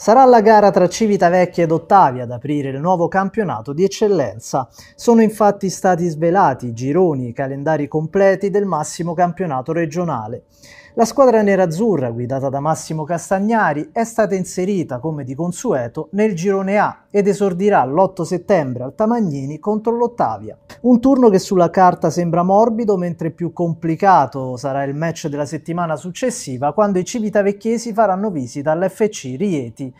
Sarà la gara tra Civitavecchia ed Ottavia ad aprire il nuovo campionato di eccellenza. Sono infatti stati svelati i gironi e calendari completi del massimo campionato regionale. La squadra nerazzurra, guidata da Massimo Castagnari, è stata inserita, come di consueto, nel girone A ed esordirà l'8 settembre al Tamagnini contro l'Ottavia. Un turno che sulla carta sembra morbido, mentre più complicato sarà il match della settimana successiva, quando i civitavecchiesi faranno visita all'FC Rieti.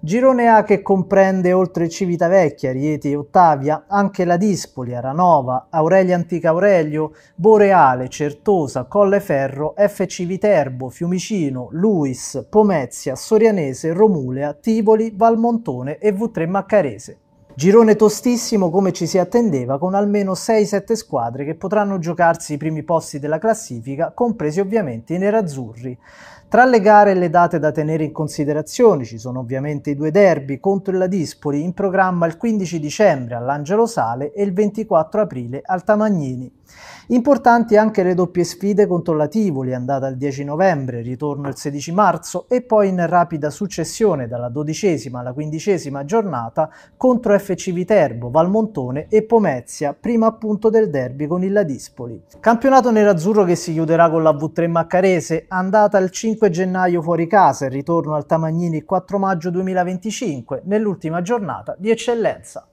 Girone A che comprende oltre Civitavecchia, Rieti e Ottavia, anche la Dispoli, Aranova, Aurelia Antica Aurelio, Boreale, Certosa, Colleferro, FC Viterbo, Fiumicino, Luis, Pomezia, Sorianese, Romulea, Tivoli, Valmontone e V3 Maccarese. Girone tostissimo come ci si attendeva con almeno 6-7 squadre che potranno giocarsi i primi posti della classifica, compresi ovviamente i nerazzurri. Tra le gare e le date da tenere in considerazione ci sono ovviamente i due derby contro il Ladispoli in programma il 15 dicembre all'Angelo Sale e il 24 aprile al Tamagnini. Importanti anche le doppie sfide contro la Tivoli, andata il 10 novembre, ritorno il 16 marzo e poi in rapida successione dalla dodicesima alla quindicesima giornata contro F FC Viterbo, Valmontone e Pomezia, prima appunto del derby con il Ladispoli. Campionato nerazzurro che si chiuderà con la V3 Maccarese, andata il 5 gennaio fuori casa e ritorno al Tamagnini il 4 maggio 2025, nell'ultima giornata di eccellenza.